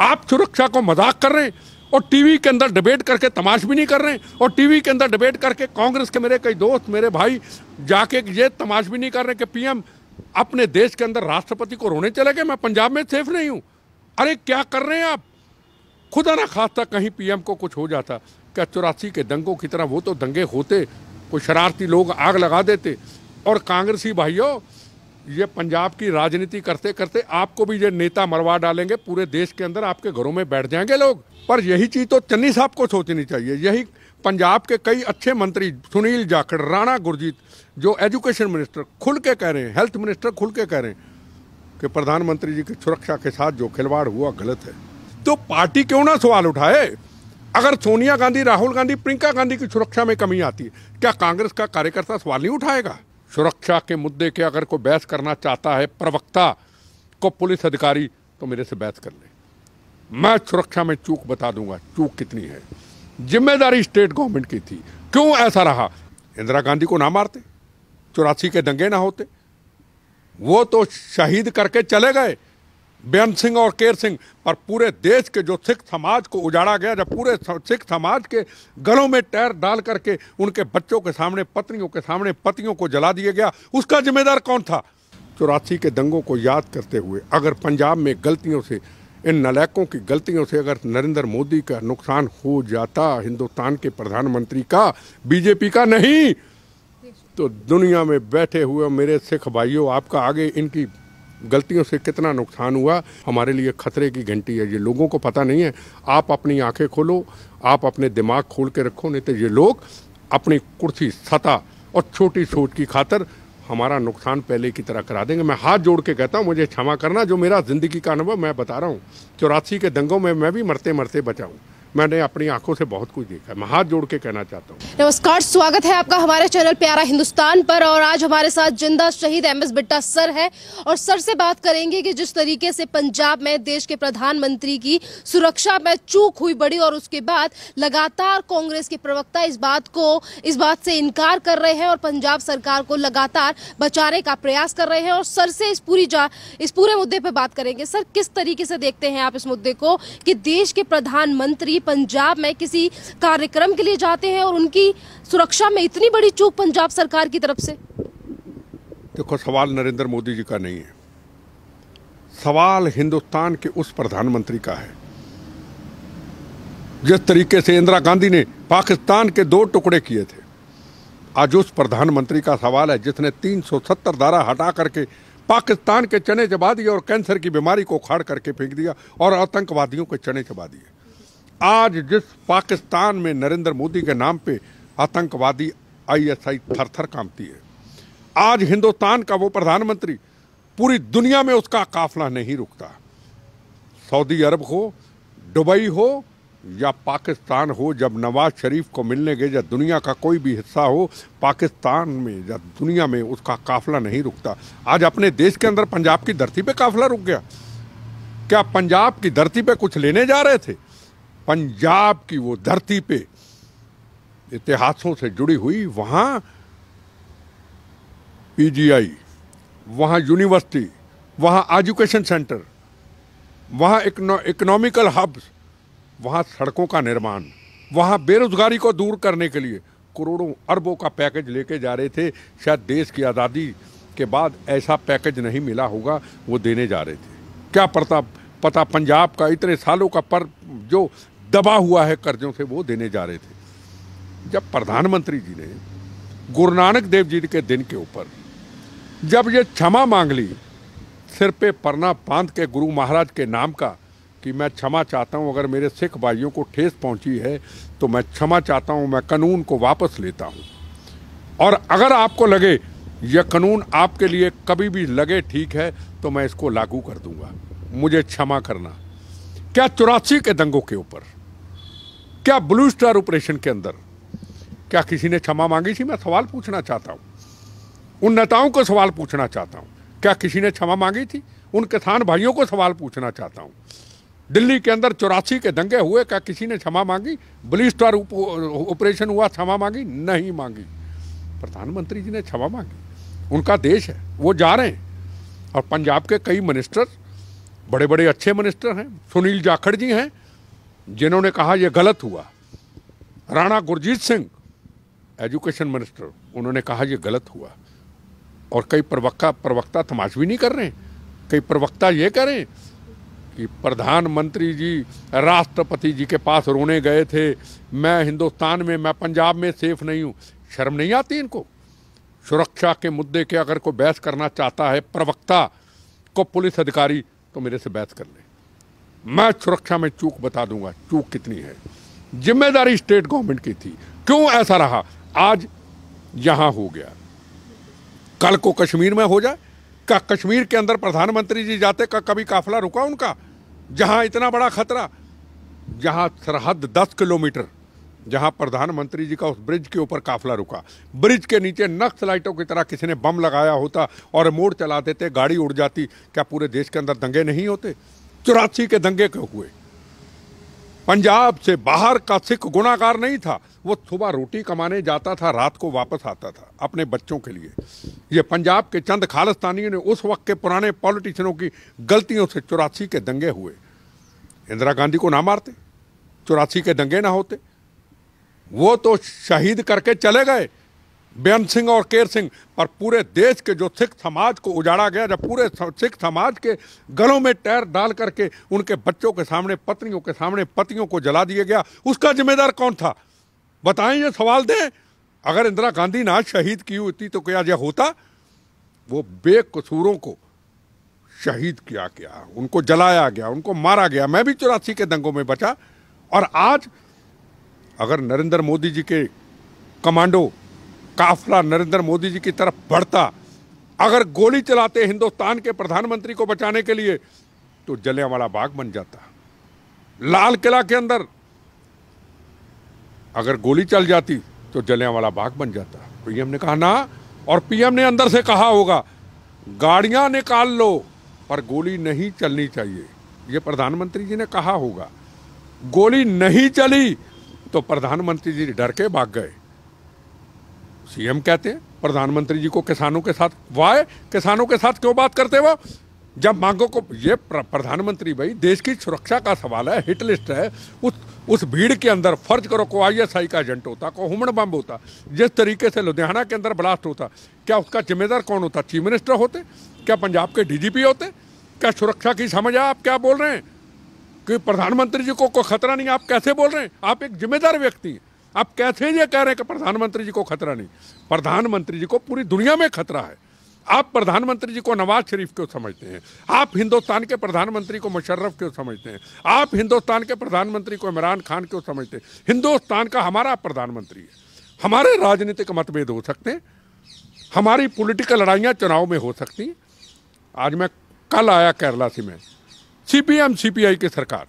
आप सुरक्षा को मजाक कर रहे हैं और टीवी के अंदर डिबेट करके तमाश भी नहीं कर रहे हैं और टीवी के अंदर डिबेट करके कांग्रेस के मेरे कई दोस्त मेरे भाई जाके ये तमाश भी नहीं कर रहे कि पीएम अपने देश के अंदर राष्ट्रपति को रोने चले गए मैं पंजाब में सेफ नहीं हूँ अरे क्या कर रहे हैं आप खुदा ना खासा कहीं पीएम को कुछ हो जाता क्या चौरासी के दंगों की तरह वो तो दंगे होते कोई शरारती लोग आग लगा देते और कांग्रेसी भाइयों ये पंजाब की राजनीति करते करते आपको भी ये नेता मरवा डालेंगे पूरे देश के अंदर आपके घरों में बैठ जाएंगे लोग पर यही चीज़ तो चन्नी साहब को सोचनी चाहिए यही पंजाब के कई अच्छे मंत्री सुनील जाखड़ राणा गुरजीत जो एजुकेशन मिनिस्टर खुल के कह रहे हैं हेल्थ मिनिस्टर खुल के कह रहे हैं कि प्रधानमंत्री जी की सुरक्षा के साथ जो खिलवाड़ हुआ गलत है तो पार्टी क्यों ना सवाल उठाए अगर सोनिया गांधी राहुल गांधी प्रियंका गांधी की सुरक्षा में कमी आती है क्या कांग्रेस का कार्यकर्ता सवाल नहीं उठाएगा सुरक्षा के मुद्दे के अगर कोई बहस करना चाहता है प्रवक्ता को पुलिस अधिकारी तो मेरे से बहस कर ले मैं सुरक्षा में चूक बता दूंगा चूक कितनी है जिम्मेदारी स्टेट गवर्नमेंट की थी क्यों ऐसा रहा इंदिरा गांधी को ना मारते चौरासी के दंगे ना होते वो तो शहीद करके चले गए बेअंत सिंह और केर सिंह पर पूरे देश के जो सिख समाज को उजाड़ा गया जब पूरे सिख समाज के गलों में टैर डाल करके उनके बच्चों के सामने पत्नियों के सामने पतियों को जला दिया गया उसका जिम्मेदार कौन था चौरासी के दंगों को याद करते हुए अगर पंजाब में गलतियों से इन नलैकों की गलतियों से अगर नरेंद्र मोदी का नुकसान हो जाता हिंदुस्तान के प्रधानमंत्री का बीजेपी का नहीं तो दुनिया में बैठे हुए मेरे सिख भाइयों आपका आगे इनकी गलतियों से कितना नुकसान हुआ हमारे लिए खतरे की घंटी है ये लोगों को पता नहीं है आप अपनी आंखें खोलो आप अपने दिमाग खोल के रखो नहीं तो ये लोग अपनी कुर्सी सता और छोटी सोच की खातर हमारा नुकसान पहले की तरह करा देंगे मैं हाथ जोड़ के कहता हूँ मुझे क्षमा करना जो मेरा ज़िंदगी का अनुभव मैं बता रहा हूँ चौरासी के दंगों में मैं भी मरते मरते बचाऊँ मैंने अपनी आंखों से बहुत कुछ देखा है मैं हाथ जोड़ के कहना चाहता हूँ नमस्कार स्वागत है आपका हमारे चैनल प्यारा हिंदुस्तान पर और आज हमारे साथ जिंदा शहीद एम एस बिट्टा सर है और सर से बात करेंगे कि जिस तरीके से पंजाब में देश के प्रधानमंत्री की सुरक्षा में चूक हुई बड़ी और उसके बाद लगातार कांग्रेस के प्रवक्ता इस बात को इस बात से इनकार कर रहे हैं और पंजाब सरकार को लगातार बचाने का प्रयास कर रहे हैं और सर से इस पूरी इस पूरे मुद्दे पर बात करेंगे सर किस तरीके से देखते हैं आप इस मुद्दे को कि देश के प्रधानमंत्री भी पंजाब में किसी कार्यक्रम के लिए जाते हैं और उनकी सुरक्षा में इतनी बड़ी चूक पंजाब सरकार की तरफ से देखो सवाल नरेंद्र मोदी जी का नहीं है सवाल हिंदुस्तान के उस प्रधानमंत्री का है जिस तरीके से इंदिरा गांधी ने पाकिस्तान के दो टुकड़े किए थे आज उस प्रधानमंत्री का सवाल है जिसने 370 धारा हटा करके पाकिस्तान के चने चबा दिए और कैंसर की बीमारी को उखाड़ करके फेंक दिया और आतंकवादियों के चने चबा दिए आज जिस पाकिस्तान में नरेंद्र मोदी के नाम पे आतंकवादी आईएसआई थरथर कामती है आज हिंदुस्तान का वो प्रधानमंत्री पूरी दुनिया में उसका काफला नहीं रुकता सऊदी अरब हो दुबई हो या पाकिस्तान हो जब नवाज शरीफ को मिलने गए या दुनिया का कोई भी हिस्सा हो पाकिस्तान में या दुनिया में उसका काफला नहीं रुकता आज अपने देश के अंदर पंजाब की धरती पे काफला रुक गया क्या पंजाब की धरती पे कुछ लेने जा रहे थे पंजाब की वो धरती पे इतिहासों से जुड़ी हुई वहाँ पीजीआई वहाँ यूनिवर्सिटी वहाँ एजुकेशन सेंटर वहाँ इकोनॉमिकल हब्स वहाँ सड़कों का निर्माण वहाँ बेरोजगारी को दूर करने के लिए करोड़ों अरबों का पैकेज लेके जा रहे थे शायद देश की आज़ादी के बाद ऐसा पैकेज नहीं मिला होगा वो देने जा रहे थे क्या पड़ता पता पंजाब का इतने सालों का पर जो दबा हुआ है कर्जों से वो देने जा रहे थे जब प्रधानमंत्री जी ने गुरु नानक देव जी के दिन के ऊपर जब ये क्षमा मांग ली सिर पे परना बांध के गुरु महाराज के नाम का कि मैं क्षमा चाहता हूँ अगर मेरे सिख भाइयों को ठेस पहुँची है तो मैं क्षमा चाहता हूँ मैं कानून को वापस लेता हूँ और अगर आपको लगे यह कानून आपके लिए कभी भी लगे ठीक है तो मैं इसको लागू कर दूंगा मुझे क्षमा करना क्या चौरासी के दंगों के ऊपर क्या ब्लू स्टार ऑपरेशन के अंदर क्या किसी ने क्षमा मांगी थी मैं सवाल पूछना चाहता हूँ उन नेताओं को सवाल पूछना चाहता हूँ क्या किसी ने क्षमा मांगी थी उन किसान भाइयों को सवाल पूछना चाहता हूँ दिल्ली के अंदर चौरासी के दंगे हुए क्या किसी ने क्षमा मांगी ब्लू स्टार ऑपरेशन हुआ क्षमा मांगी नहीं मांगी प्रधानमंत्री जी ने क्षमा मांगी उनका देश है वो जा रहे हैं और पंजाब के कई मिनिस्टर बड़े बड़े अच्छे मिनिस्टर हैं सुनील जाखड़ जी हैं जिन्होंने कहा यह गलत हुआ राणा गुरजीत सिंह एजुकेशन मिनिस्टर उन्होंने कहा यह गलत हुआ और कई प्रवक्ता प्रवक्ता तमाश भी नहीं कर रहे कई प्रवक्ता ये कह रहे कि प्रधानमंत्री जी राष्ट्रपति जी के पास रोने गए थे मैं हिंदुस्तान में मैं पंजाब में सेफ नहीं हूँ शर्म नहीं आती इनको सुरक्षा के मुद्दे के अगर कोई बहस करना चाहता है प्रवक्ता को पुलिस अधिकारी तो मेरे से बहस कर ले मैं सुरक्षा में चूक बता दूंगा चूक कितनी है जिम्मेदारी स्टेट गवर्नमेंट की थी क्यों ऐसा रहा आज यहां हो गया कल को कश्मीर में हो जाए का कश्मीर के अंदर प्रधानमंत्री जी जाते का कभी काफिला रुका उनका जहां इतना बड़ा खतरा जहां सरहद दस किलोमीटर जहां प्रधानमंत्री जी का उस ब्रिज के ऊपर काफिला रुका ब्रिज के नीचे लाइटों की तरह किसी ने बम लगाया होता और मोड़ चला देते गाड़ी उड़ जाती क्या पूरे देश के अंदर दंगे नहीं होते चौरासी के दंगे के हुए पंजाब से बाहर का सिख गुनाकार नहीं था वो सुबह रोटी कमाने जाता था रात को वापस आता था अपने बच्चों के लिए ये पंजाब के चंद खालिस्तानियों ने उस वक्त के पुराने पॉलिटिशियनों की गलतियों से चौरासी के दंगे हुए इंदिरा गांधी को ना मारते चौरासी के दंगे ना होते वो तो शहीद करके चले गए बेअंत सिंह और केर सिंह पर पूरे देश के जो सिख समाज को उजाड़ा गया जब पूरे सिख समाज के गलों में टैर डाल करके उनके बच्चों के सामने पत्नियों के सामने पतियों को जला दिया गया उसका जिम्मेदार कौन था बताएं ये सवाल दें अगर इंदिरा गांधी ना शहीद की होती तो क्या यह होता वो बेकसूरों को शहीद किया गया उनको जलाया गया उनको मारा गया मैं भी चौरासी के दंगों में बचा और आज अगर नरेंद्र मोदी जी के कमांडो काफला नरेंद्र मोदी जी की तरफ बढ़ता अगर गोली चलाते हिंदुस्तान के प्रधानमंत्री को बचाने के लिए तो वाला बाग बन जाता लाल किला के अंदर अगर गोली चल जाती तो वाला बाग बन जाता पीएम ने कहा ना और पीएम ने अंदर से कहा होगा गाड़ियां निकाल लो पर गोली नहीं चलनी चाहिए यह प्रधानमंत्री जी ने कहा होगा गोली नहीं चली तो प्रधानमंत्री जी डर के भाग गए सीएम कहते हैं प्रधानमंत्री जी को किसानों के साथ वाय किसानों के साथ क्यों बात करते वो जब मांगों को ये प्रधानमंत्री भाई देश की सुरक्षा का सवाल है हिट लिस्ट है उस उस भीड़ के अंदर फर्ज करो को आईएसआई का एजेंट होता को हुमण बम होता जिस तरीके से लुधियाना के अंदर ब्लास्ट होता क्या उसका जिम्मेदार कौन होता चीफ मिनिस्टर होते क्या पंजाब के डीजीपी होते क्या सुरक्षा की समझ है आप क्या बोल रहे हैं कि प्रधानमंत्री जी को कोई खतरा नहीं आप कैसे बोल रहे हैं आप एक जिम्मेदार व्यक्ति हैं आप कैसे ये कह रहे हैं कि प्रधानमंत्री जी को खतरा नहीं प्रधानमंत्री जी को पूरी दुनिया में खतरा है आप प्रधानमंत्री जी को नवाज शरीफ क्यों समझते हैं आप हिंदुस्तान के प्रधानमंत्री को मुशर्रफ क्यों समझते हैं आप हिंदुस्तान के प्रधानमंत्री को इमरान खान क्यों समझते हैं हिंदुस्तान का हमारा प्रधानमंत्री है हमारे राजनीतिक मतभेद हो सकते हैं हमारी पॉलिटिकल लड़ाइयाँ चुनाव में हो सकती आज मैं कल आया केरला से मैं सी पी की सरकार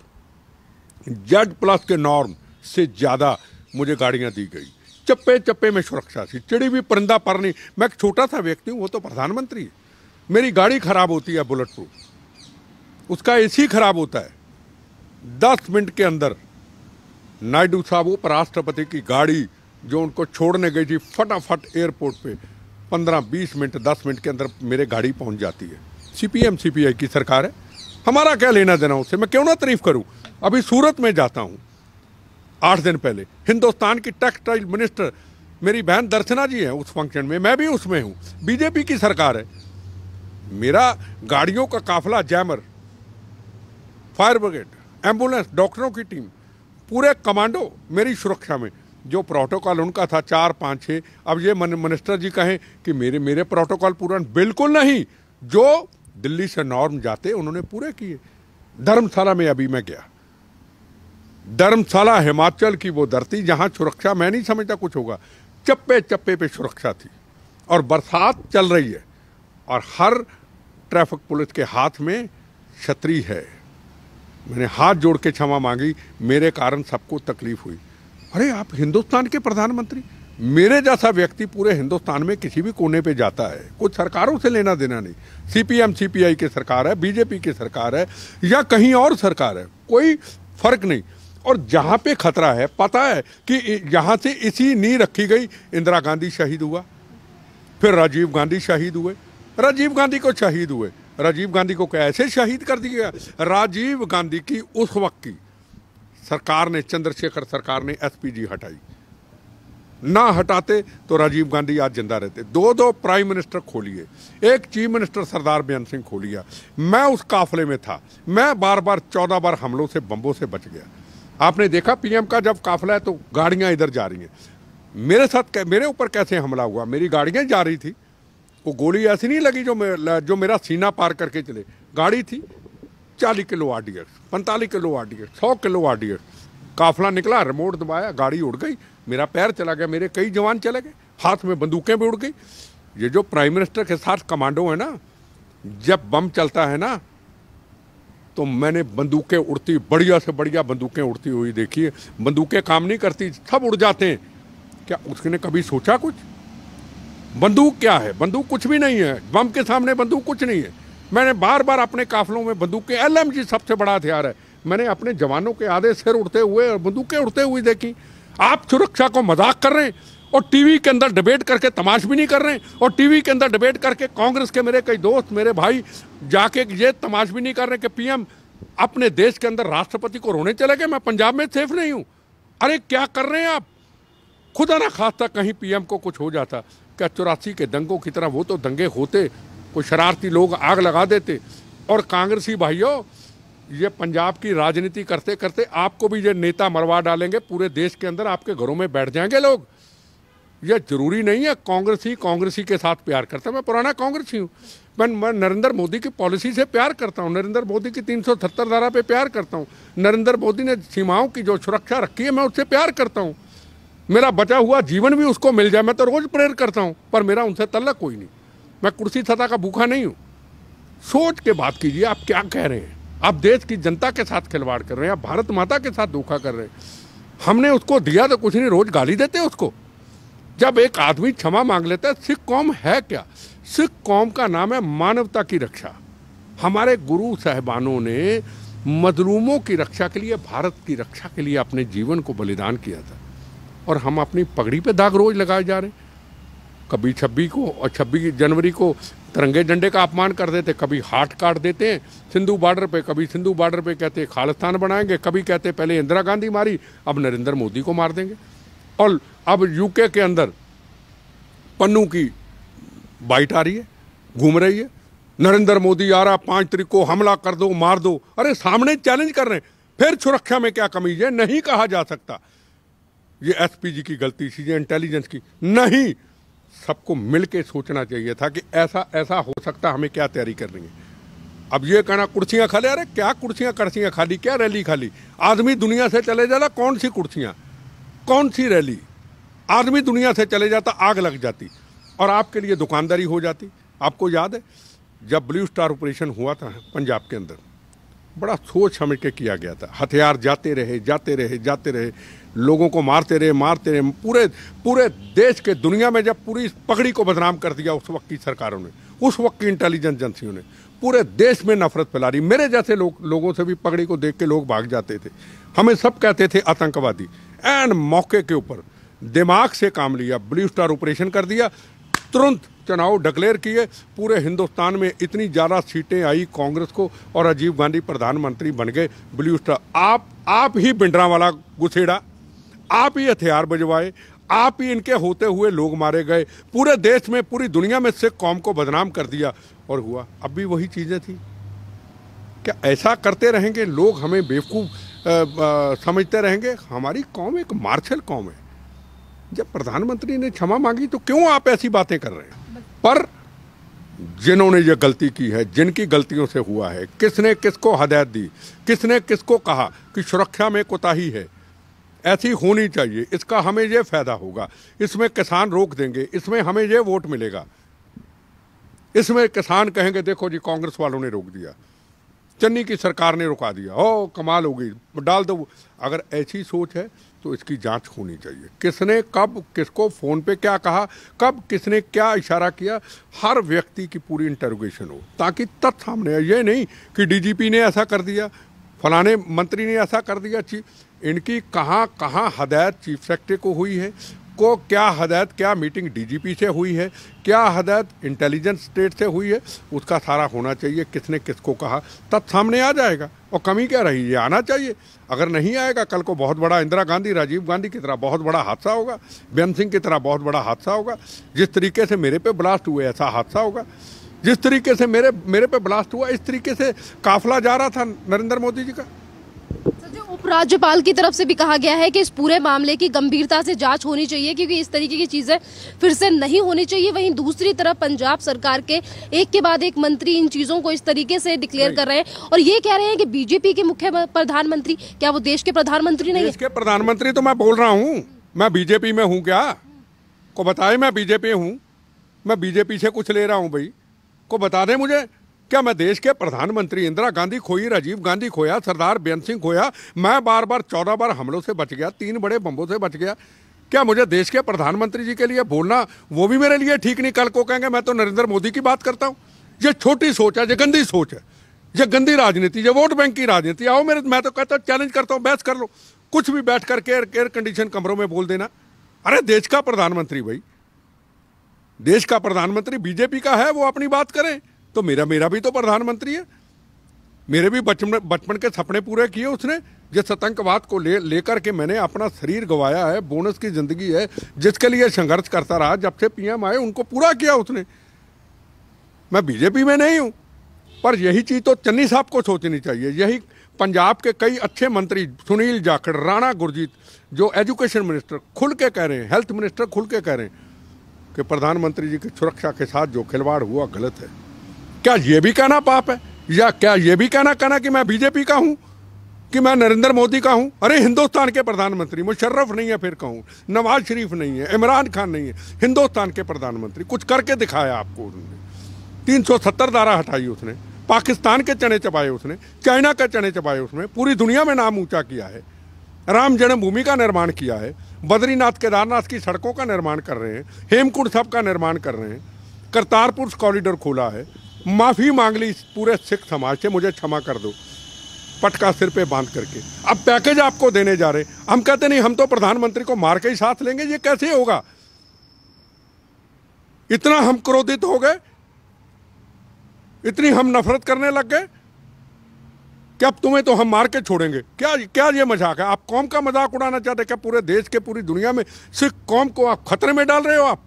जेड प्लस के नॉर्म से ज़्यादा मुझे गाड़ियाँ दी गई चप्पे चप्पे में सुरक्षा थी चिड़ी भी परिंदा पर नहीं मैं एक छोटा सा व्यक्ति हूँ वो तो प्रधानमंत्री है मेरी गाड़ी खराब होती है बुलेट प्रूफ उसका ए खराब होता है दस मिनट के अंदर नायडू साहब उपराष्ट्रपति की गाड़ी जो उनको छोड़ने गई थी फटाफट एयरपोर्ट पे पंद्रह बीस मिनट दस मिनट के अंदर मेरे गाड़ी पहुंच जाती है सीपीएम सीपीआई की सरकार है हमारा क्या लेना देना उससे मैं क्यों ना तारीफ करूं अभी सूरत में जाता हूं आठ दिन पहले हिंदुस्तान की टेक्सटाइल मिनिस्टर मेरी बहन दर्शना जी है उस फंक्शन में मैं भी उसमें हूँ बीजेपी की सरकार है मेरा गाड़ियों का काफिला जैमर फायर ब्रिगेड एम्बुलेंस डॉक्टरों की टीम पूरे कमांडो मेरी सुरक्षा में जो प्रोटोकॉल उनका था चार पाँच छः अब ये मिनिस्टर जी कहें कि मेरे मेरे प्रोटोकॉल पूरा बिल्कुल नहीं जो दिल्ली से नॉर्म जाते उन्होंने पूरे किए धर्मशाला में अभी मैं गया धर्मशाला हिमाचल की वो धरती जहाँ सुरक्षा मैं नहीं समझता कुछ होगा चप्पे चप्पे पे सुरक्षा थी और बरसात चल रही है और हर ट्रैफिक पुलिस के हाथ में छतरी है मैंने हाथ जोड़ के क्षमा मांगी मेरे कारण सबको तकलीफ हुई अरे आप हिंदुस्तान के प्रधानमंत्री मेरे जैसा व्यक्ति पूरे हिंदुस्तान में किसी भी कोने पे जाता है कुछ सरकारों से लेना देना नहीं सीपीएम सीपीआई की सरकार है बीजेपी की सरकार है या कहीं और सरकार है कोई फर्क नहीं और जहाँ पे खतरा है पता है कि यहाँ से इसी नी रखी गई इंदिरा गांधी शहीद हुआ फिर राजीव गांधी शहीद हुए राजीव गांधी को शहीद हुए राजीव गांधी को कैसे शहीद कर दिया राजीव गांधी की उस वक्त की सरकार ने चंद्रशेखर सरकार ने एसपीजी हटाई ना हटाते तो राजीव गांधी आज जिंदा रहते दो दो प्राइम मिनिस्टर खोलिए एक चीफ मिनिस्टर सरदार बेअंत सिंह खोलिया मैं उस काफले में था मैं बार बार चौदह बार हमलों से बम्बों से बच गया आपने देखा पीएम का जब काफिला है तो गाड़ियाँ इधर जा रही हैं मेरे साथ मेरे ऊपर कैसे हमला हुआ मेरी गाड़ियाँ जा रही थी वो गोली ऐसी नहीं लगी जो मेरा जो मेरा सीना पार करके चले गाड़ी थी चालीस किलो आर डी एक्स पैंतालीस किलो आर डी एक्स सौ किलो आर डी एक्स काफला निकला रिमोट दबाया गाड़ी उड़ गई मेरा पैर चला गया मेरे कई जवान चले गए हाथ में बंदूकें भी उड़ गई ये जो प्राइम मिनिस्टर के साथ कमांडो है ना जब बम चलता है ना तो मैंने बंदूकें उड़ती बढ़िया से बढ़िया बंदूकें उड़ती हुई देखी है बंदूकें काम नहीं करती सब उड़ जाते हैं क्या उसने कभी सोचा कुछ बंदूक क्या है बंदूक कुछ भी नहीं है बम के सामने बंदूक कुछ नहीं है मैंने बार बार अपने काफलों में बंदूकें एल एम जी सबसे बड़ा हथियार है मैंने अपने जवानों के आधे सिर उड़ते हुए और बंदूकें उड़ते हुए देखी आप सुरक्षा को मजाक कर रहे हैं और टीवी के अंदर डिबेट करके तमाश भी नहीं कर रहे हैं और टीवी के अंदर डिबेट करके कांग्रेस के मेरे कई दोस्त मेरे भाई जाके ये तमाश भी नहीं कर रहे कि पीएम अपने देश के अंदर राष्ट्रपति को रोने चले गए मैं पंजाब में सेफ नहीं हूँ अरे क्या कर रहे हैं आप खुदा ना खासा कहीं पीएम को कुछ हो जाता क्या चौरासी के दंगों की तरह वो तो दंगे होते कोई शरारती लोग आग लगा देते और कांग्रेसी भाइयों ये पंजाब की राजनीति करते करते आपको भी ये नेता मरवा डालेंगे पूरे देश के अंदर आपके घरों में बैठ जाएंगे लोग यह जरूरी नहीं है कांग्रेस ही कांग्रेस ही के साथ प्यार करता मैं पुराना कांग्रेस ही हूँ मैं मैं नरेंद्र मोदी की पॉलिसी से प्यार करता हूँ नरेंद्र मोदी की 370 धारा पे प्यार करता हूँ नरेंद्र मोदी ने सीमाओं की जो सुरक्षा रखी है मैं उससे प्यार करता हूँ मेरा बचा हुआ जीवन भी उसको मिल जाए मैं तो रोज़ प्रेर करता हूँ पर मेरा उनसे तल्लक कोई नहीं मैं कुर्सी सतह का भूखा नहीं हूँ सोच के बात कीजिए आप क्या कह रहे हैं आप देश की जनता के साथ खिलवाड़ कर रहे हैं आप भारत माता के साथ धोखा कर रहे हैं हमने उसको दिया तो कुछ नहीं रोज़ गाली देते उसको जब एक आदमी क्षमा मांग लेता है सिख कौम है क्या सिख कौम का नाम है मानवता की रक्षा हमारे गुरु साहबानों ने मजलूमों की रक्षा के लिए भारत की रक्षा के लिए अपने जीवन को बलिदान किया था और हम अपनी पगड़ी पे दाग रोज लगाए जा रहे कभी छब्बीस को और छब्बीस जनवरी को तिरंगे झंडे का अपमान कर देते कभी हाट काट देते हैं सिंधु बॉर्डर पे कभी सिंधु बॉर्डर पे कहते खालिस्तान बनाएंगे कभी कहते पहले इंदिरा गांधी मारी अब नरेंद्र मोदी को मार देंगे और अब यूके के अंदर पन्नू की बाइट आ रही है घूम रही है नरेंद्र मोदी आ रहा पांच तरीक को हमला कर दो मार दो अरे सामने चैलेंज कर रहे हैं फिर सुरक्षा में क्या कमी है नहीं कहा जा सकता ये एसपीजी की गलती थी ये इंटेलिजेंस की नहीं सबको मिल के सोचना चाहिए था कि ऐसा ऐसा हो सकता हमें क्या तैयारी करनी है अब ये कहना कुर्सियाँ खाली अरे क्या कुर्सियाँ कर्सियाँ खाली क्या रैली खाली आदमी दुनिया से चले जा कौन सी कुर्सियाँ कौन सी रैली आदमी दुनिया से चले जाता आग लग जाती और आपके लिए दुकानदारी हो जाती आपको याद है जब ब्लू स्टार ऑपरेशन हुआ था पंजाब के अंदर बड़ा सोच समझ के किया गया था हथियार जाते रहे जाते रहे जाते रहे लोगों को मारते रहे मारते रहे पूरे पूरे देश के दुनिया में जब पूरी पगड़ी को बदनाम कर दिया उस वक्त की सरकारों ने उस वक्त की इंटेलिजेंस एजेंसियों ने पूरे देश में नफरत फैला रही मेरे जैसे लोग लोगों से भी पगड़ी को देख के लोग भाग जाते थे हमें सब कहते थे आतंकवादी एन मौके के ऊपर दिमाग से काम लिया ब्लू स्टार ऑपरेशन कर दिया तुरंत चुनाव डिक्लेयर किए पूरे हिंदुस्तान में इतनी ज़्यादा सीटें आई कांग्रेस को और राजीव गांधी प्रधानमंत्री बन गए ब्लू स्टार आप आप ही बिंडरा वाला गुसेड़ा आप ही हथियार बजवाए आप ही इनके होते हुए लोग मारे गए पूरे देश में पूरी दुनिया में सिख कौम को बदनाम कर दिया और हुआ अब भी वही चीज़ें थी क्या ऐसा करते रहेंगे लोग हमें बेवकूफ़ समझते रहेंगे हमारी कौम एक मार्शल कौम है जब प्रधानमंत्री ने क्षमा मांगी तो क्यों आप ऐसी बातें कर रहे हैं पर जिन्होंने ये गलती की है जिनकी गलतियों से हुआ है किसने किसको हदायत दी किसने किसको कहा कि सुरक्षा में कोताही है ऐसी होनी चाहिए इसका हमें ये फायदा होगा इसमें किसान रोक देंगे इसमें हमें ये वोट मिलेगा इसमें किसान कहेंगे देखो जी कांग्रेस वालों ने रोक दिया चन्नी की सरकार ने रुका दिया ओ कमाल हो गई डाल दो अगर ऐसी सोच है तो इसकी जांच होनी चाहिए किसने कब किसको फ़ोन पे क्या कहा कब किसने क्या इशारा किया हर व्यक्ति की पूरी इंटरोगेशन हो ताकि तथ्य सामने आए ये नहीं कि डीजीपी ने ऐसा कर दिया फलाने मंत्री ने ऐसा कर दिया चीफ इनकी कहाँ कहाँ हदायत चीफ सेक्रेटरी को हुई है को क्या हदायत क्या मीटिंग डीजीपी से हुई है क्या हदायत इंटेलिजेंस स्टेट से हुई है उसका सारा होना चाहिए किसने किसको कहा तब सामने आ जाएगा और कमी क्या रही ये आना चाहिए अगर नहीं आएगा कल को बहुत बड़ा इंदिरा गांधी राजीव गांधी की तरह बहुत बड़ा हादसा होगा बेम सिंह की तरह बहुत बड़ा हादसा होगा जिस तरीके से मेरे पे ब्लास्ट हुए ऐसा हादसा होगा जिस तरीके से मेरे मेरे पे ब्लास्ट हुआ इस तरीके से काफिला जा रहा था नरेंद्र मोदी जी का राज्यपाल की तरफ से भी कहा गया है कि इस पूरे मामले की गंभीरता से जांच होनी चाहिए क्योंकि इस तरीके की चीज़ें फिर से नहीं होनी चाहिए वहीं दूसरी तरफ पंजाब सरकार के एक के बाद एक मंत्री इन चीज़ों को इस तरीके से डिक्लेयर कर रहे हैं और ये कह रहे हैं कि बीजेपी के मुख्य प्रधानमंत्री क्या वो देश के प्रधानमंत्री नहीं है प्रधानमंत्री तो मैं बोल रहा हूँ मैं बीजेपी में हूँ क्या को बताए मैं बीजेपी हूँ मैं बीजेपी से कुछ ले रहा हूँ भाई को बता दे मुझे क्या मैं देश के प्रधानमंत्री इंदिरा गांधी खोई राजीव गांधी खोया सरदार बेन सिंह खोया मैं बार बार चौदह बार हमलों से बच गया तीन बड़े बम्बों से बच गया क्या मुझे देश के प्रधानमंत्री जी के लिए बोलना वो भी मेरे लिए ठीक नहीं कल को कहेंगे मैं तो नरेंद्र मोदी की बात करता हूँ ये छोटी सोच है ये गंदी सोच है ये गंदी राजनीति ये वोट बैंक की राजनीति आओ मेरे मैं तो कहता हूँ चैलेंज करता हूँ बहस कर लो कुछ भी बैठ करके एयर कंडीशन कमरों में बोल देना अरे देश का प्रधानमंत्री भाई देश का प्रधानमंत्री बीजेपी का है वो अपनी बात करें तो मेरा मेरा भी तो प्रधानमंत्री है मेरे भी बचपन बचपन के सपने पूरे किए उसने जिस आतंकवाद को ले लेकर के मैंने अपना शरीर गवाया है बोनस की ज़िंदगी है जिसके लिए संघर्ष करता रहा जब से पीएम आए उनको पूरा किया उसने मैं बीजेपी में नहीं हूँ पर यही चीज़ तो चन्नी साहब को सोचनी चाहिए यही पंजाब के कई अच्छे मंत्री सुनील जाखड़ राणा गुरजीत जो एजुकेशन मिनिस्टर खुल के कह रहे हैं हेल्थ मिनिस्टर खुल के कह रहे हैं कि प्रधानमंत्री जी की सुरक्षा के साथ जो खिलवाड़ हुआ गलत है क्या ये भी कहना पाप है या क्या ये भी कहना कहना कि मैं बीजेपी का हूँ कि मैं नरेंद्र मोदी का हूँ अरे हिंदुस्तान के प्रधानमंत्री मुशर्रफ नहीं है फिर कहूँ नवाज शरीफ नहीं है इमरान खान नहीं है हिंदुस्तान के प्रधानमंत्री कुछ करके दिखाया आपको उन्होंने तीन सौ सत्तर धारा हटाई उसने पाकिस्तान के चने चबाए उसने चाइना के चने चबाए उसने पूरी दुनिया में नाम ऊंचा किया है राम जन्मभूमि का निर्माण किया है बद्रीनाथ केदारनाथ की सड़कों का निर्माण कर रहे हैं हेमकुंड साहब का निर्माण कर रहे हैं करतारपुर कॉरिडोर खोला है माफ़ी मांग ली पूरे सिख समाज से मुझे क्षमा कर दो पटका सिर पे बांध करके अब पैकेज आपको देने जा रहे हम कहते नहीं हम तो प्रधानमंत्री को मार के ही साथ लेंगे ये कैसे होगा इतना हम क्रोधित हो गए इतनी हम नफरत करने लग गए क्या तुम्हें तो हम मार के छोड़ेंगे क्या क्या ये मजाक है आप कौम का मजाक उड़ाना चाहते क्या पूरे देश के पूरी दुनिया में सिर्फ कौम को आप खतरे में डाल रहे हो आप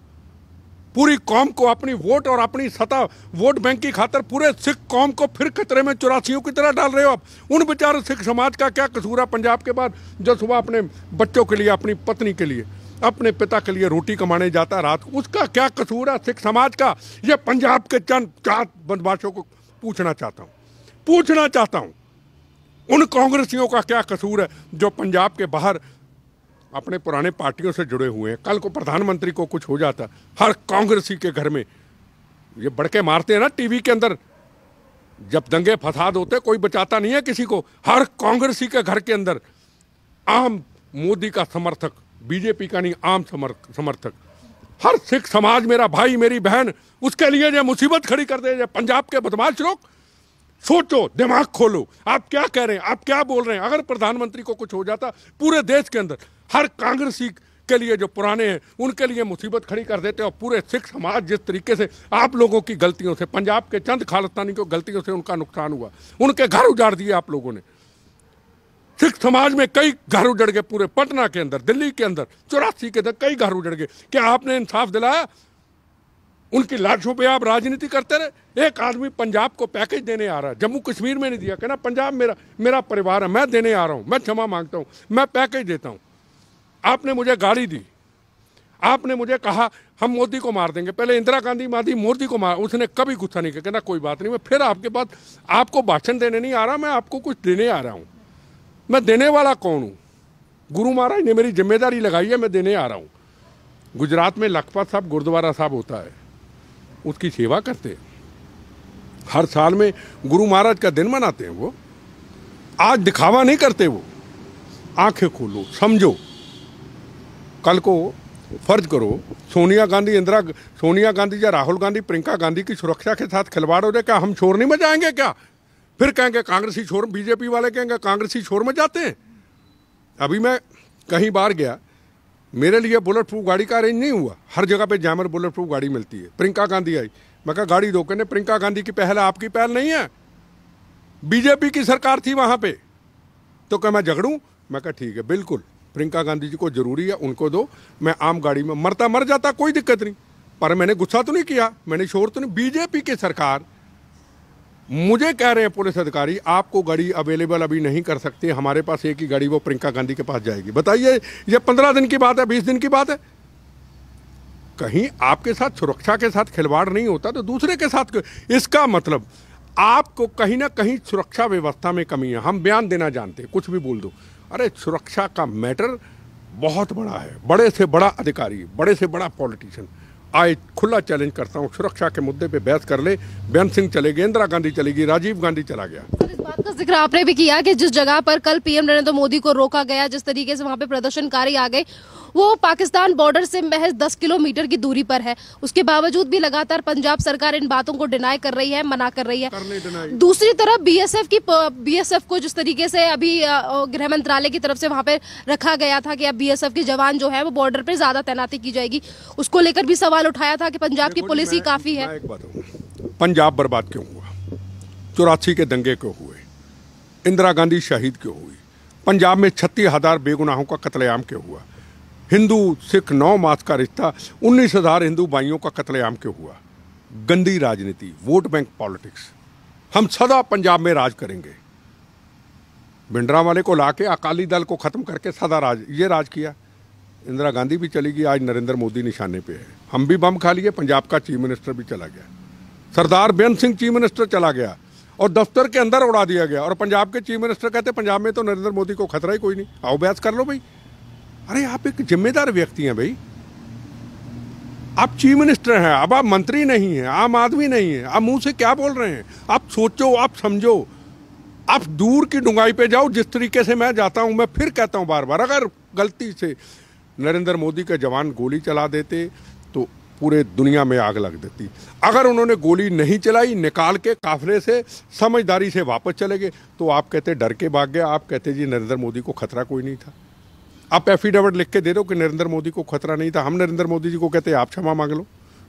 पूरी कौम को अपनी वोट और अपनी सतह वोट बैंक की खातर पूरे सिख कौम को फिर खतरे में चौरासियों की तरह डाल रहे हो आप उन बेचारे सिख समाज का क्या कसूर है पंजाब के बाद जो सुबह अपने बच्चों के लिए अपनी पत्नी के लिए अपने पिता के लिए रोटी कमाने जाता है रात उसका क्या कसूर है सिख समाज का ये पंजाब के चंद चार बदमाशों को पूछना चाहता हूँ पूछना चाहता हूँ उन कांग्रेसियों का क्या कसूर है जो पंजाब के बाहर अपने पुराने पार्टियों से जुड़े हुए हैं कल को प्रधानमंत्री को कुछ हो जाता हर कांग्रेसी के घर में ये बड़के मारते हैं ना टीवी के अंदर जब दंगे फसाद होते कोई बचाता नहीं है किसी को हर कांग्रेसी के घर के अंदर आम मोदी का समर्थक बीजेपी का नहीं आम समर्थक हर सिख समाज मेरा भाई मेरी बहन उसके लिए जो मुसीबत खड़ी कर दे पंजाब के बदमाश लोग सोचो दिमाग खोलो आप क्या कह रहे हैं आप क्या बोल रहे हैं अगर प्रधानमंत्री को कुछ हो जाता पूरे देश के अंदर हर कांग्रेसी के लिए जो पुराने हैं उनके लिए मुसीबत खड़ी कर देते हैं और पूरे सिख समाज जिस तरीके से आप लोगों की गलतियों से पंजाब के चंद खालिस्तानी को गलतियों से उनका नुकसान हुआ उनके घर उजाड़ दिए आप लोगों ने सिख समाज में कई घर उजड़ गए पूरे पटना के अंदर दिल्ली के अंदर चौरासी के अंदर कई घर उजड़ गए क्या आपने इंसाफ दिलाया उनकी लाशों पे आप राजनीति करते रहे एक आदमी पंजाब को पैकेज देने आ रहा है जम्मू कश्मीर में नहीं दिया कहना पंजाब मेरा मेरा परिवार है मैं देने आ रहा हूँ मैं क्षमा मांगता हूँ मैं पैकेज देता हूँ आपने मुझे गाड़ी दी आपने मुझे कहा हम मोदी को मार देंगे पहले इंदिरा गांधी दी मोदी को मार उसने कभी गुस्सा नहीं किया कहना कोई बात नहीं मैं फिर आपके बाद आपको भाषण देने नहीं आ रहा मैं आपको कुछ देने आ रहा हूँ मैं देने वाला कौन हूँ गुरु महाराज ने मेरी जिम्मेदारी लगाई है मैं देने आ रहा हूँ गुजरात में लखपत साहब गुरुद्वारा साहब होता है उसकी सेवा करते हैं हर साल में गुरु महाराज का दिन मनाते हैं वो आज दिखावा नहीं करते वो आंखें खोलो समझो कल को फर्ज करो सोनिया गांधी इंदिरा सोनिया गांधी या राहुल गांधी प्रियंका गांधी की सुरक्षा के साथ खिलवाड़ हो जाए क्या हम छोर नहीं मचाएंगे क्या फिर कहेंगे कांग्रेसी छोर बीजेपी वाले कहेंगे कांग्रेसी छोर में जाते हैं अभी मैं कहीं बार गया मेरे लिए बुलेट प्रूफ गाड़ी का अरेंज नहीं हुआ हर जगह पे जैमर बुलेट प्रूफ गाड़ी मिलती है प्रियंका गांधी आई मैं कहा गाड़ी दो कहने प्रियंका गांधी की पहल आपकी पहल नहीं है बीजेपी की सरकार थी वहाँ पे तो क्या मैं झगड़ूँ मैं कहा ठीक है बिल्कुल प्रियंका गांधी जी को जरूरी है उनको दो मैं आम गाड़ी में मरता मर जाता कोई दिक्कत नहीं पर मैंने गुस्सा तो नहीं किया मैंने शोर तो नहीं बीजेपी की सरकार मुझे कह रहे हैं पुलिस अधिकारी आपको गाड़ी अवेलेबल अभी नहीं कर सकते हमारे पास एक ही गाड़ी वो प्रियंका गांधी के पास जाएगी बताइए ये पंद्रह दिन की बात है बीस दिन की बात है कहीं आपके साथ सुरक्षा के साथ खिलवाड़ नहीं होता तो दूसरे के साथ इसका मतलब आपको कहीं ना कहीं सुरक्षा व्यवस्था में कमी है हम बयान देना जानते हैं कुछ भी बोल दो अरे सुरक्षा का मैटर बहुत बड़ा है बड़े से बड़ा अधिकारी बड़े से बड़ा पॉलिटिशियन आए खुला चैलेंज करता हूँ सुरक्षा के मुद्दे पे बहस कर ले बेन सिंह चले गए इंदिरा गांधी चलेगी राजीव गांधी चला गया इस बात का जिक्र आपने भी किया कि जिस जगह पर कल पीएम नरेंद्र मोदी को रोका गया जिस तरीके से वहां पे प्रदर्शनकारी आ गए वो पाकिस्तान बॉर्डर से महज दस किलोमीटर की दूरी पर है उसके बावजूद भी लगातार पंजाब सरकार इन बातों को डिनाई कर रही है मना कर रही है दूसरी तरफ बीएसएफ की बीएसएफ को जिस तरीके से अभी गृह मंत्रालय की तरफ से वहाँ पर रखा गया था कि अब बीएसएफ के जवान जो है वो बॉर्डर पर ज्यादा तैनाती की जाएगी उसको लेकर भी सवाल उठाया था कि पंजाब की पुलिस ही काफी है पंजाब बर्बाद क्यों हुआ चौरासी के दंगे क्यों हुए इंदिरा गांधी शहीद क्यों हुई पंजाब में छत्तीस हजार बेगुनाहों का कत्लेआम क्यों हुआ हिंदू सिख नौ मास का रिश्ता उन्नीस हज़ार हिंदू भाइयों का कत्लेआम क्यों हुआ गंदी राजनीति वोट बैंक पॉलिटिक्स हम सदा पंजाब में राज करेंगे भिंडरा वाले को लाके अकाली दल को ख़त्म करके सदा राज ये राज किया इंदिरा गांधी भी चली गई आज नरेंद्र मोदी निशाने पे है हम भी बम खा लिए पंजाब का चीफ मिनिस्टर भी चला गया सरदार बेन सिंह चीफ मिनिस्टर चला गया और दफ्तर के अंदर उड़ा दिया गया और पंजाब के चीफ मिनिस्टर कहते पंजाब में तो नरेंद्र मोदी को खतरा ही कोई नहीं आओ बहस कर लो भाई अरे आप एक जिम्मेदार व्यक्ति हैं भाई आप चीफ मिनिस्टर हैं अब आप मंत्री नहीं हैं आम आदमी नहीं है आप मुंह से क्या बोल रहे हैं आप सोचो आप समझो आप दूर की डुंगाई पे जाओ जिस तरीके से मैं जाता हूँ मैं फिर कहता हूँ बार बार अगर गलती से नरेंद्र मोदी का जवान गोली चला देते तो पूरे दुनिया में आग लग देती अगर उन्होंने गोली नहीं चलाई निकाल के काफले से समझदारी से वापस चले गए तो आप कहते डर के भाग गए आप कहते जी नरेंद्र मोदी को खतरा कोई नहीं था आप एफिडेविट लिख के दे दो कि नरेंद्र मोदी को खतरा नहीं था हम नरेंद्र मोदी जी को कहते आप क्षमा मांग लो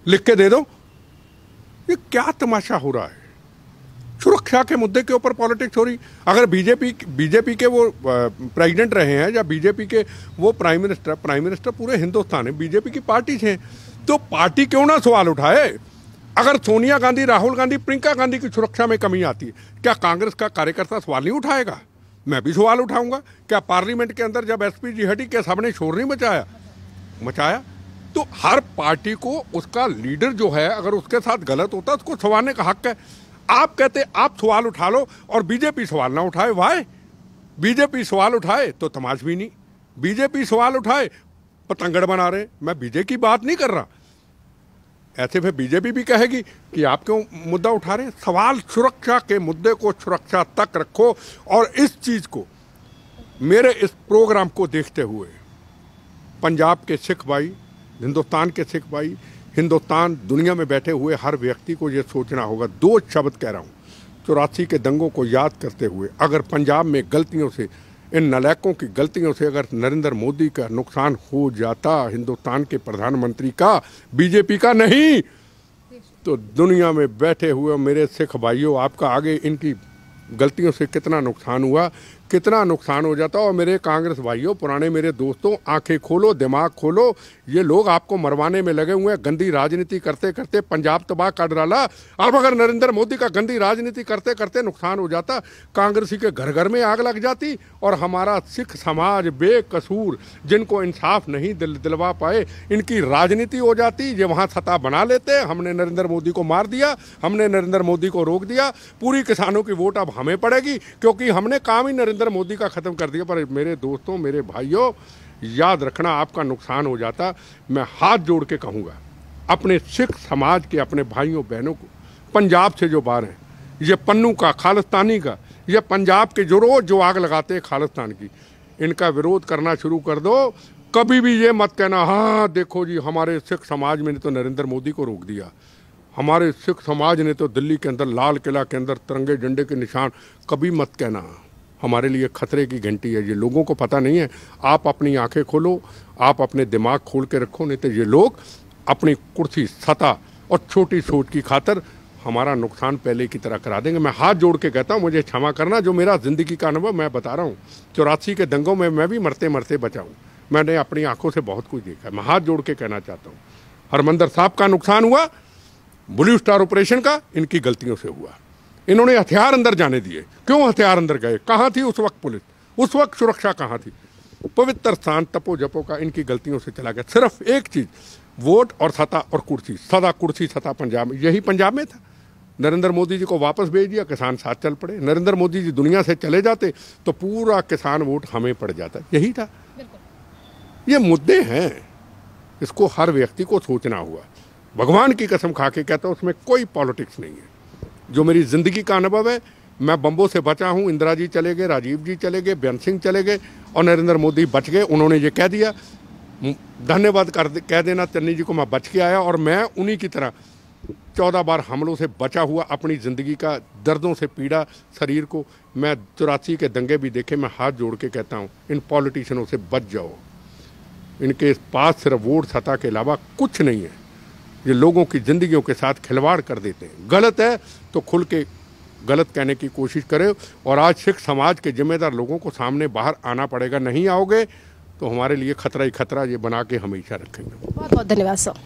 लिख के दे दो ये क्या तमाशा हो रहा है सुरक्षा के मुद्दे के ऊपर पॉलिटिक्स हो रही अगर बीजेपी बीजेपी के वो प्रेसिडेंट रहे हैं या बीजेपी के वो प्राइम मिनिस्टर प्राइम मिनिस्टर पूरे हिंदुस्तान है बीजेपी की पार्टी से तो पार्टी क्यों ना सवाल उठाए अगर सोनिया गांधी राहुल गांधी प्रियंका गांधी की सुरक्षा में कमी आती है क्या कांग्रेस का कार्यकर्ता सवाल नहीं उठाएगा मैं भी सवाल उठाऊंगा क्या पार्लियामेंट के अंदर जब एस पी जी हटी क्या सबने शोर नहीं मचाया मचाया तो हर पार्टी को उसका लीडर जो है अगर उसके साथ गलत होता उसको सवालने का हक है आप कहते आप सवाल उठा लो और बीजेपी सवाल ना उठाए वाय बीजेपी सवाल उठाए तो तमाश भी नहीं बीजेपी सवाल उठाए पतंगड़ बना रहे मैं बीजेपी की बात नहीं कर रहा ऐसे में बीजेपी भी कहेगी कि आप क्यों मुद्दा उठा रहे हैं सवाल सुरक्षा के मुद्दे को सुरक्षा तक रखो और इस चीज़ को मेरे इस प्रोग्राम को देखते हुए पंजाब के सिख भाई हिंदुस्तान के सिख भाई हिंदुस्तान दुनिया में बैठे हुए हर व्यक्ति को ये सोचना होगा दो शब्द कह रहा हूँ चौरासी के दंगों को याद करते हुए अगर पंजाब में गलतियों से इन नलायकों की गलतियों से अगर नरेंद्र मोदी का नुकसान हो जाता हिंदुस्तान के प्रधानमंत्री का बीजेपी का नहीं तो दुनिया में बैठे हुए मेरे सिख भाइयों आपका आगे इनकी गलतियों से कितना नुकसान हुआ कितना नुकसान हो जाता और मेरे कांग्रेस भाइयों पुराने मेरे दोस्तों आंखें खोलो दिमाग खोलो ये लोग आपको मरवाने में लगे हुए हैं गंदी राजनीति करते करते पंजाब तबाह कर डाला अब अगर नरेंद्र मोदी का गंदी राजनीति करते करते नुकसान हो जाता कांग्रेसी के घर घर में आग लग जाती और हमारा सिख समाज बेकसूर जिनको इंसाफ नहीं दिल दिलवा पाए इनकी राजनीति हो जाती ये वहाँ सता बना लेते हमने नरेंद्र मोदी को मार दिया हमने नरेंद्र मोदी को रोक दिया पूरी किसानों की वोट अब हमें पड़ेगी क्योंकि हमने काम ही नरेंद्र नरेंद्र मोदी का ख़त्म कर दिया पर मेरे दोस्तों मेरे भाइयों याद रखना आपका नुकसान हो जाता मैं हाथ जोड़ के कहूँगा अपने सिख समाज के अपने भाइयों बहनों को पंजाब से जो बाहर हैं ये पन्नू का खालिस्तानी का ये पंजाब के जो रोज़ जो आग लगाते हैं खालिस्तान की इनका विरोध करना शुरू कर दो कभी भी ये मत कहना हाँ देखो जी हमारे सिख समाज में ने तो नरेंद्र मोदी को रोक दिया हमारे सिख समाज ने तो दिल्ली के अंदर लाल किला के अंदर तिरंगे झंडे के निशान कभी मत कहना हमारे लिए खतरे की घंटी है ये लोगों को पता नहीं है आप अपनी आंखें खोलो आप अपने दिमाग खोल के रखो नहीं तो ये लोग अपनी कुर्सी सता और छोटी सोच की खातर हमारा नुकसान पहले की तरह करा देंगे मैं हाथ जोड़ के कहता हूँ मुझे क्षमा करना जो मेरा ज़िंदगी का अनुभव मैं बता रहा हूँ चौरासी के दंगों में मैं भी मरते मरते बचाऊँ मैंने अपनी आंखों से बहुत कुछ देखा मैं हाथ जोड़ के कहना चाहता हूँ हरमंदर साहब का नुकसान हुआ ब्लू स्टार ऑपरेशन का इनकी गलतियों से हुआ इन्होंने हथियार अंदर जाने दिए क्यों हथियार अंदर गए कहाँ थी उस वक्त पुलिस उस वक्त सुरक्षा कहाँ थी पवित्र स्थान तपो जपो का इनकी गलतियों से चला गया सिर्फ एक चीज़ वोट और सता और कुर्सी सदा कुर्सी सता पंजाब में यही पंजाब में था नरेंद्र मोदी जी को वापस भेज दिया किसान साथ चल पड़े नरेंद्र मोदी जी दुनिया से चले जाते तो पूरा किसान वोट हमें पड़ जाता यही था ये मुद्दे हैं इसको हर व्यक्ति को सोचना हुआ भगवान की कसम खा के कहता हूँ उसमें कोई पॉलिटिक्स नहीं है जो मेरी ज़िंदगी का अनुभव है मैं बम्बों से बचा हूँ इंदिरा जी चले गए राजीव जी चले गए बेंत सिंह चले गए और नरेंद्र मोदी बच गए उन्होंने ये कह दिया धन्यवाद कर दे, कह देना चन्नी जी को मैं बच के आया और मैं उन्हीं की तरह चौदह बार हमलों से बचा हुआ अपनी ज़िंदगी का दर्दों से पीड़ा शरीर को मैं चौरासी के दंगे भी देखे मैं हाथ जोड़ के कहता हूँ इन पॉलिटिशनों से बच जाओ इनके पास सिर्फ वोट सत्ता के अलावा कुछ नहीं है ये लोगों की ज़िंदगियों के साथ खिलवाड़ कर देते हैं गलत है तो खुल के गलत कहने की कोशिश करें और आज सिख समाज के जिम्मेदार लोगों को सामने बाहर आना पड़ेगा नहीं आओगे तो हमारे लिए खतरा ही खतरा ये बना के हमेशा रखेंगे बहुत बहुत धन्यवाद सर